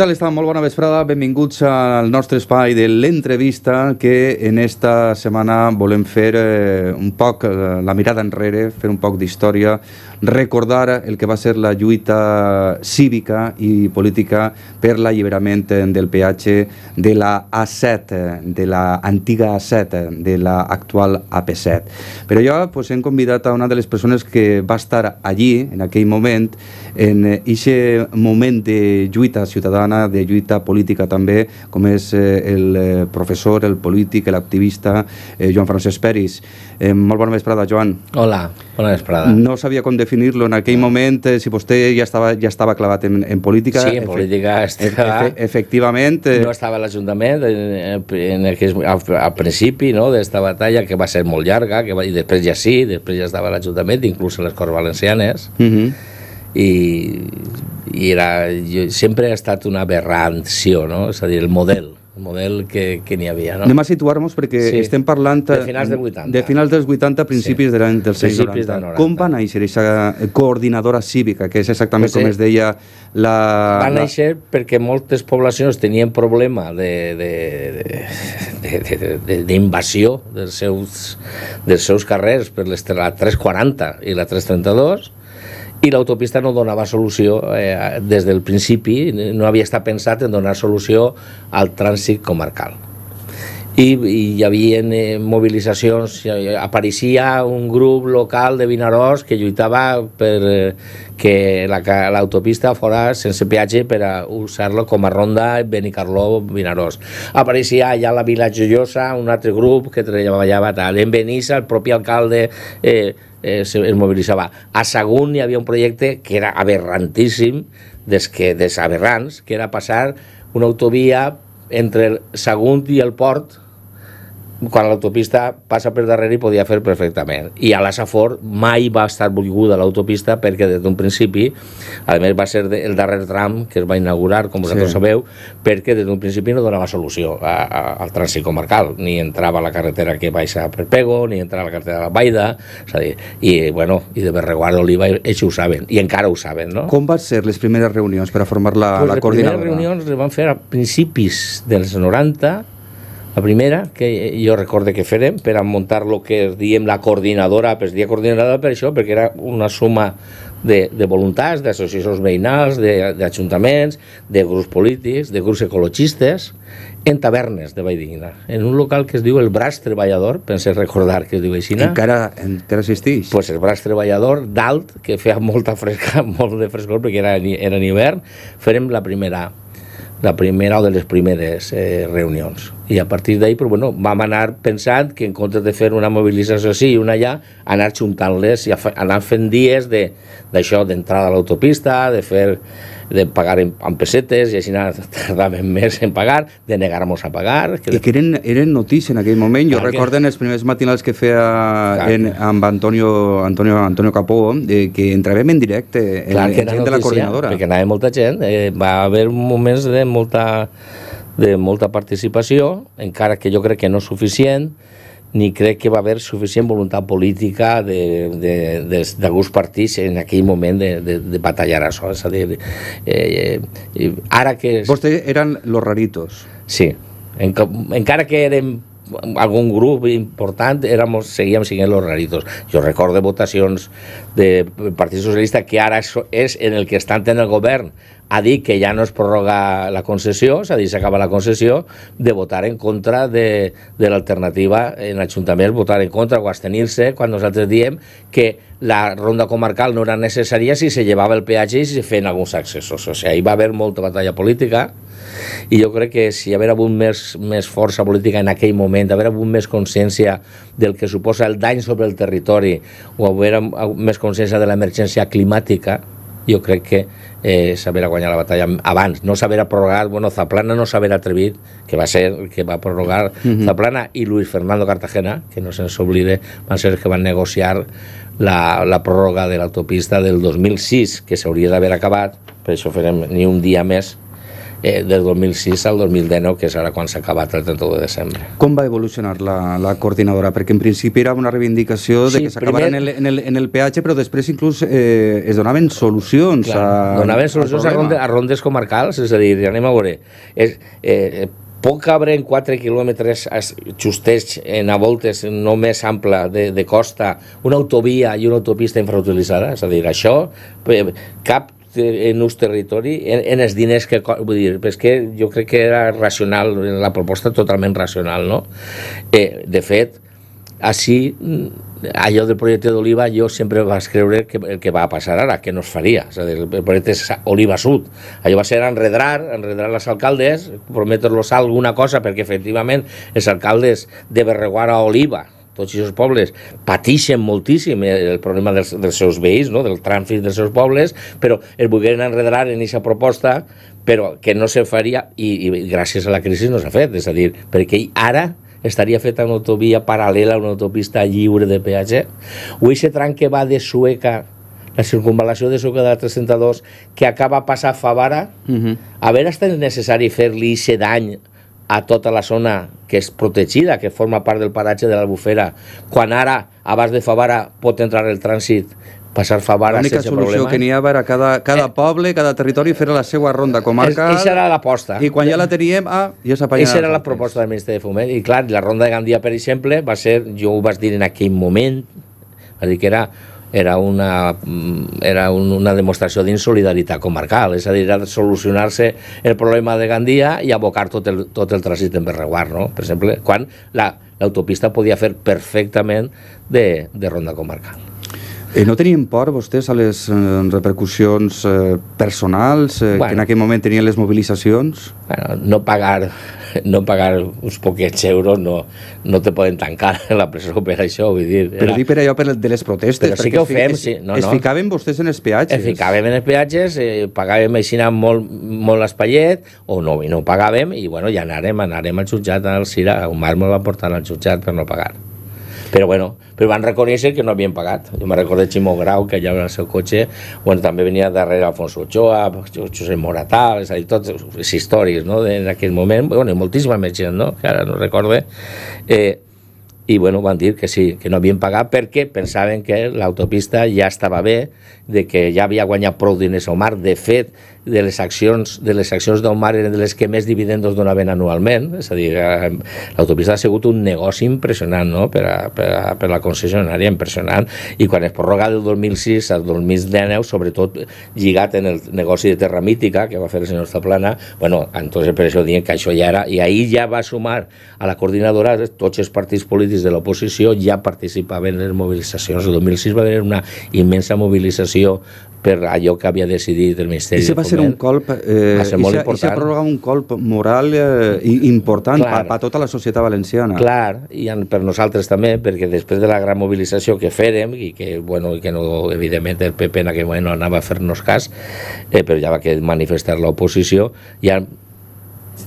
tal està? Molt bona vesprada, benvinguts al nostre espai de l'entrevista que en esta setmana volem fer eh, un poc eh, la mirada enrere, fer un poc d'història, recordar el que va ser la lluita cívica i política per l'alliberament del peatge de la A7, de la antiga A7, de la actual AP7. Però jo pues, hem convidat a una de les persones que va estar allí, en aquell moment, en aquest moment de lluita ciutadana, de lluita política també, com és eh, el eh, professor, el polític, l'activista, eh, Joan Francesc Peris. Eh, molt bona vesprada, Joan. Hola. Bona vesprada. No sabia com definir-lo en aquell ah. moment, eh, si vostè ja estava, ja estava clavat en, en política. Sí, en política estava... Efe, efectivament. Eh... No estava a l'Ajuntament en, en al, al principi no, d'esta batalla, que va ser molt llarga, que va, i després ja sí, després ja estava a l'Ajuntament, inclús a les Corts Valencianes, uh mhm. -huh. i, i era, jo, sempre ha estat una aberració, no? és a dir, el model model que, que n'hi havia. No? Anem a situar-nos perquè sí. estem parlant... De finals dels 80. De finals dels 80, principis sí. de l'any dels 90. De 90. Com va néixer aquesta coordinadora cívica, que és exactament pues sí. es deia la... Va néixer la... perquè moltes poblacions tenien problema d'invasió de, de, de, de, de, de, de, dels seus, dels seus carrers per les, la 340 i la 332, i l'autopista no donava solució eh, des del principi, no havia estat pensat en donar solució al trànsit comarcal. I, i hi havia eh, mobilitzacions, apareixia un grup local de Vinaròs que lluitava per eh, que l'autopista la, fora sense peatge per a usar-lo com a ronda Benicarló-Vinaròs. Apareixia allà a la Vila Joiosa un altre grup que treballava tal. En Benissa, el propi alcalde... Eh, eh, es mobilitzava. A Sagunt hi havia un projecte que era aberrantíssim, des que des aberrants, que era passar una autovia entre Sagunt i el port, quan l'autopista passa per darrere i podia fer perfectament. I a la Safor mai va estar volguda l'autopista perquè des d'un principi, a més va ser el darrer tram que es va inaugurar, com vosaltres sí. sabeu, perquè des d'un principi no donava solució a, a, al trànsit comarcal. Ni entrava la carretera que baixa per Pego, ni entrava la carretera de la Baida, és a dir, i, bueno, i de Berreguard Oliva ells ho saben, i encara ho saben, no? Com van ser les primeres reunions per a formar la, pues la coordinadora? Les primeres reunions les van fer a principis dels 90 la primera que jo recorde que farem per a muntar el que es diem la coordinadora, per dia coordinadora per això, perquè era una suma de, de voluntats, d'associacions veïnals, d'ajuntaments, de, de grups polítics, de grups ecologistes, en tavernes de Valldigna, en un local que es diu el Braç Treballador, penses recordar que es diu així. Encara, encara existeix? pues el Braç Treballador d'alt, que feia molta fresca, molt de frescor, perquè era, era en hivern, farem la primera, la primera o de les primeres eh, reunions i a partir d'ahir però, bueno, vam anar pensant que en comptes de fer una mobilització així i una allà, anar juntant-les i anar fent dies d'això, de, d'entrada a l'autopista, de fer de pagar en, en pessetes i així tardàvem més en pagar, de negar-nos a pagar. Que I que eren, eren notícies en aquell moment. Jo Clar ah, recordo que... els primers matinals que feia en, amb Antonio, Antonio, Antonio Capó, eh, que entravem en directe en, en gent notícia, de la coordinadora. Perquè anava molta gent, eh, va haver moments de molta de molta participació, encara que jo crec que no és suficient, ni crec que va haver suficient voluntat política d'alguns partits en aquell moment de, de, de batallar això. És a dir, eh, eh, ara que... És... Vostès eren los raritos. Sí, en, encara que érem algun grup important éramos, seguíem sent los raritos. Jo recordo votacions de Partit Socialista que ara és en el que estan en el govern ha dit que ja no es prorroga la concessió, és a dir, s'acaba la concessió, de votar en contra de, de l'alternativa en l'Ajuntament, votar en contra o abstenir-se, quan nosaltres diem que la ronda comarcal no era necessària si se llevava el peatge i si se feien alguns accessos. O sigui, hi va haver molta batalla política i jo crec que si hi haver hagut més, més força política en aquell moment, haver hagut més consciència del que suposa el dany sobre el territori o hagut més consciència de l'emergència climàtica, jo crec que eh, saber guanyar la batalla abans, no saber prorrogar, bueno, Zaplana no saber atrevir, que va ser que va prorrogar uh mhm. -huh. Zaplana, i Luis Fernando Cartagena, que no se'ns oblide, van ser els que van negociar la, la pròrroga de l'autopista del 2006, que s'hauria d'haver acabat, per això farem ni un dia més, eh, del 2006 al 2019, que és ara quan s'ha acabat el 31 de desembre. Com va evolucionar la, la coordinadora? Perquè en principi era una reivindicació sí, de que s'acabara primer... en, el, en, el, en el PH, però després inclús eh, es donaven solucions. Clar, a, donaven solucions a, rondes, a rondes comarcals, és a dir, anem a veure, és, eh, pot cabre en 4 quilòmetres justeig en eh, a voltes no més ampla de, de costa una autovia i una autopista infrautilitzada? És a dir, això eh, cap en ús territori, en, en els diners que... Vull dir, és que jo crec que era racional, la proposta totalment racional, no? Eh, de fet, així, mm, allò del projecte d'Oliva, jo sempre vaig creure que el que va passar ara, que no es faria. És a dir, el projecte és Oliva Sud. Allò va ser enredrar, enredrar les alcaldes, prometre-los alguna cosa, perquè efectivament els alcaldes de Berreguara a Oliva, tots aquests pobles pateixen moltíssim eh, el problema dels, dels seus veïns, no? del trànsit dels seus pobles, però es volgueren enredar en aquesta proposta, però que no se faria, i, i gràcies a la crisi no s'ha fet, és a dir, perquè ara estaria feta una autovia paral·lela a una autopista lliure de peatge, o aquest tram que va de Sueca la circunvalació de Sueca de la 302 que acaba a passar a Favara, uh mhm. -huh. a veure, és necessari fer-li aquest dany a tota la zona que és protegida, que forma part del paratge de l'Albufera, quan ara, abans de Favara, pot entrar el trànsit passar Favara sense problema. L'única solució que n'hi havia era cada, cada eh, poble, cada territori, fer la seva ronda comarcal. Aquesta era l'aposta. I quan ja la teníem, ah, ja s'apanyava. Aquesta era la proposta del ministre de Foment. I clar, la ronda de Gandia, per exemple, va ser, jo ho vaig dir en aquell moment, va dir que era era una, mm, era una demostració d'insolidaritat comarcal, és a dir, era solucionar-se el problema de Gandia i abocar tot el, tot el trànsit en Berreguar, no? per exemple, quan l'autopista la, podia fer perfectament de, de ronda comarcal. Eh, no tenien por vostès a les eh, repercussions eh, personals eh, bueno, que en aquell moment tenien les mobilitzacions? Bueno, no pagar, no pagar uns poquets euros no, no te poden tancar la presó per això, vull dir... Era... Però dic per allò per, de les protestes, Però sí que ho fem, es, sí. No, es no. ficaven vostès en els peatges. Es ficàvem en els peatges, eh, pagàvem així molt, molt l'espallet, o no, i no pagàvem, i bueno, ja anarem, anarem al jutjat, al CIRA, el mar me va portar al jutjat per no pagar però bueno, però van reconèixer que no havien pagat. Jo me'n recordo Ximo Grau, que allà en el seu cotxe, bueno, també venia darrere Alfonso Ochoa, Josep Moratal, és a dir, tots els històries, no?, en aquell moment, bueno, moltíssima més gent, no?, que ara no recordo, eh, i bueno, van dir que sí, que no havien pagat perquè pensaven que l'autopista ja estava bé de que ja havia guanyat prou diners a Omar. De fet, de les accions, de les accions d'Omar eren de les que més dividendos donaven anualment. És a dir, eh, l'autopista ha sigut un negoci impressionant no? per, a, per, a, per a la concessionària, impressionant. I quan es prorroga del 2006 al 2019, sobretot lligat en el negoci de Terra Mítica que va fer el senyor Zaplana, bueno, entonces per això diuen que això ja era... I ahir ja va sumar a la coordinadora tots els partits polítics de l'oposició ja participaven en les mobilitzacions. El 2006 va haver una immensa mobilització votació per allò que havia decidit el Ministeri de va ser un colp, eh, va ser molt ixa, important. s'ha prorrogat un colp moral eh, important per, per tota la societat valenciana. Clar, i per nosaltres també, perquè després de la gran mobilització que fèrem, i que, bueno, i que no, evidentment el PP en aquell moment no anava a fer-nos cas, eh, però ja va que manifestar l'oposició, ja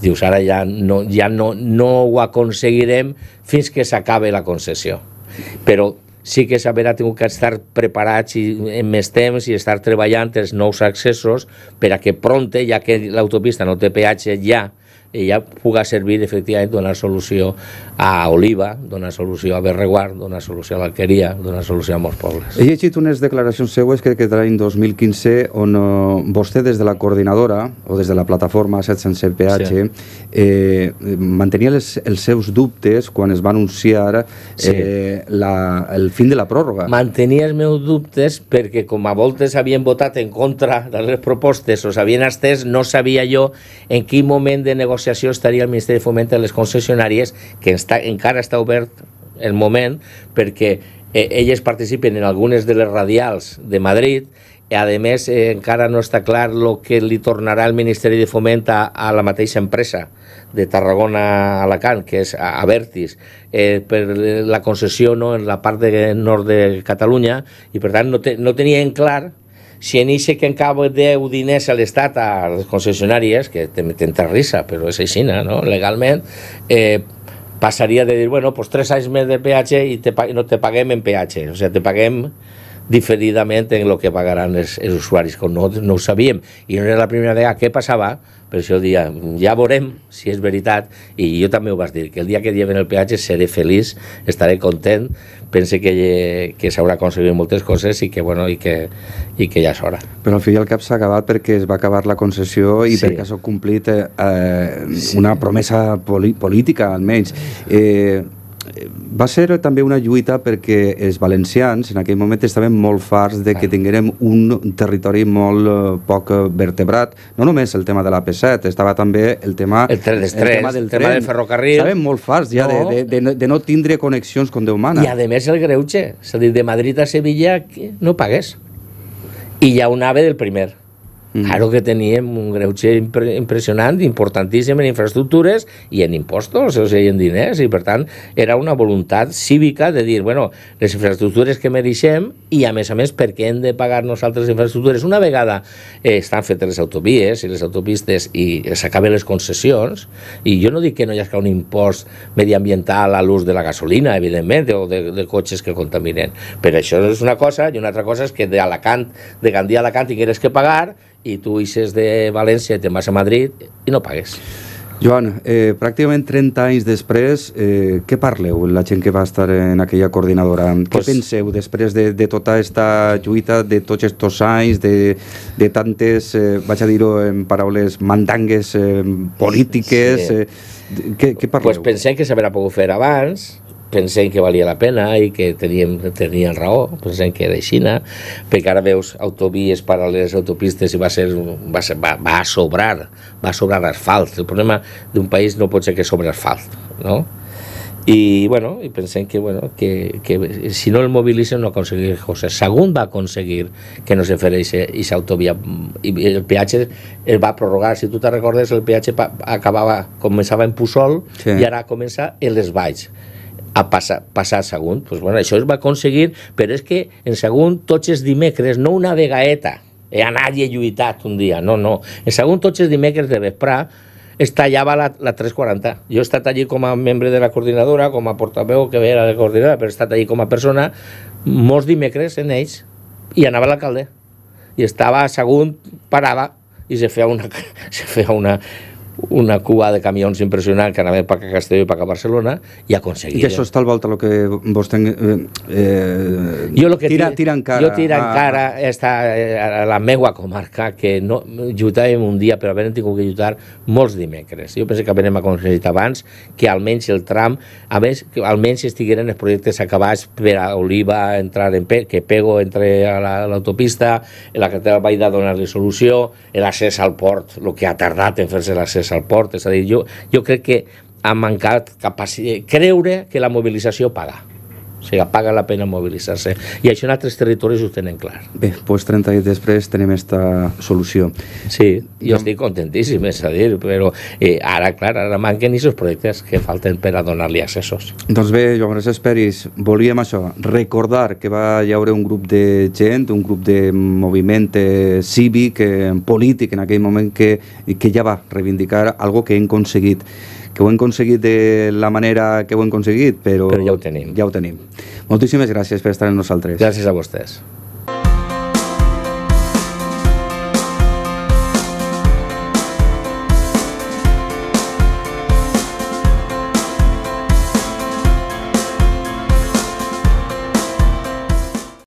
dius, ara ja, no, ja no, no ho aconseguirem fins que s'acabe la concessió. Però sí que s'haurà tingut que estar preparats i, en més temps i estar treballant els nous accessos per a que pronte, ja que l'autopista no té peatge ja, ella ja puga servir efectivament donar solució a Oliva, donar solució a Berreguard, donar solució a l'Alqueria, donar solució a molts pobles. He llegit unes declaracions seues que quedarà en 2015 on eh, vostè des de la coordinadora o des de la plataforma 700 PH sí. eh, mantenia les, els seus dubtes quan es va anunciar eh, sí. la, el fin de la pròrroga. Mantenia els meus dubtes perquè com a voltes havien votat en contra de les propostes o s'havien estès, no sabia jo en quin moment de negociació negociació estaria el Ministeri de Foment de les concessionàries, que està, encara està obert el moment, perquè eh, elles participen en algunes de les radials de Madrid, i a més eh, encara no està clar el que li tornarà el Ministeri de Foment a, a la mateixa empresa de Tarragona a Alacant, que és a Avertis, eh, per la concessió no, en la part de, nord de Catalunya, i per tant no, te, no tenien clar si en eixe que acaba de deu diners a l'Estat a les concessionàries, que t'entra risa, però és així, no? legalment, eh, passaria de dir, bueno, pues tres anys més de peatge i te, no te paguem en peatge, o sigui, te paguem diferidament en el que pagaran els, els usuaris, com no, no ho sabíem, i no era la primera vegada que passava, per això dia, ja veurem si és veritat, i jo també ho vaig dir, que el dia que lleven el peatge seré feliç, estaré content, pense que, que s'haurà aconseguit moltes coses i que, bueno, i que, i que ja és hora. Però al fi i al cap s'ha acabat perquè es va acabar la concessió i sí. perquè s'ha complit eh, una eh, sí. una promesa política, almenys. Eh, va ser també una lluita perquè els valencians en aquell moment estaven molt farts de que tinguérem un territori molt eh, poc vertebrat, no només el tema de la p 7 estava també el tema, el, tren, el, tema del el tren, tema del ferrocarril. Estaven molt farts ja no. De, de, de, de, no tindre connexions com Déu mana. I a més el greuge, és a dir, de Madrid a Sevilla no pagues. I ja un ave del primer Mm. Claro que teníem un greuge impre impressionant, importantíssim en infraestructures i en impostos, o sigui, en diners, i per tant era una voluntat cívica de dir, bueno, les infraestructures que mereixem i a més a més per què hem de pagar nosaltres infraestructures? Una vegada eh, estan fetes les autovies i les autopistes i s'acaben les concessions, i jo no dic que no hi hagi un impost mediambiental a l'ús de la gasolina, evidentment, o de, de cotxes que contaminen, però això és una cosa, i una altra cosa és que d'Alacant, de Gandia a Alacant tingueres que pagar i tu eixes de València, te'n vas a Madrid i no pagues. Joan, eh, pràcticament 30 anys després, eh, què parleu, la gent que va estar en aquella coordinadora? Pues, què penseu després de, de tota aquesta lluita, de tots aquests anys, de, de tantes, eh, vaig a dir-ho en paraules, mandangues eh, polítiques... Sí. Eh, què, què parleu? Pues pensem que s'haurà pogut fer abans, pensem que valia la pena i que teníem, tenien raó, pensem que era Xina, perquè ara veus autovies paral·leles autopistes i va, ser, va, ser, va, va sobrar, va sobrar asfalt. El problema d'un país no pot ser que sobre asfalt, no? I, bueno, i pensem que, bueno, que, que si no el mobilitzen no aconseguir coses. Segon va aconseguir que no se fereix aquesta autovia. I el peatge es va prorrogar. Si tu te recordes, el peatge acabava, començava en Pusol sí. i ara comença en les valls a passa, passar a segon. Pues, doncs, bueno, això es va aconseguir, però és que en segon tots els dimecres, no una vegaeta, he anat i he lluitat un dia, no, no. En segon tots els dimecres de vesprà es tallava la, la 340. Jo he estat allí com a membre de la coordinadora, com a portaveu que era la coordinadora, però he estat allí com a persona molts dimecres en ells i anava l'alcalde. I estava a segon, parava i se feia una... Se feia una una cua de camions impressionant que anava per a Castelló i per a Barcelona i aconseguir... I això està al volta el que vos ten, eh, eh jo lo que tira, tira, encara. en cara. Jo tira ah. en cara ah. està eh, a la meua comarca que no, lluitàvem un dia però haurem tingut que lluitar molts dimecres. Jo penso que haurem aconseguit abans que almenys el tram, a més, que almenys estigueren els projectes acabats per a Oliva entrar en que Pego entre a l'autopista, la, la carretera Vall de donar-li solució, l'accés al port, el que ha tardat en fer-se l'accés les al És a dir, jo, jo crec que ha mancat capacitat, creure que la mobilització paga. O sigui, paga la pena mobilitzar-se. I això en altres territoris ho tenen clar. Bé, doncs 30 dies després tenim esta solució. Sí, jo estic contentíssim, és a dir, però eh, ara, clar, ara manquen aquests projectes que falten per a donar-li accessos. Doncs bé, Joan Francesc Peris, volíem això, recordar que va hi haure un grup de gent, un grup de moviment eh, cívic, eh, polític en aquell moment, que, que ja va reivindicar algo que hem aconseguit que ho hem aconseguit de la manera que ho hem aconseguit, però... Però ja ho tenim. Ja ho tenim. Moltíssimes gràcies per estar amb nosaltres. Gràcies a vostès.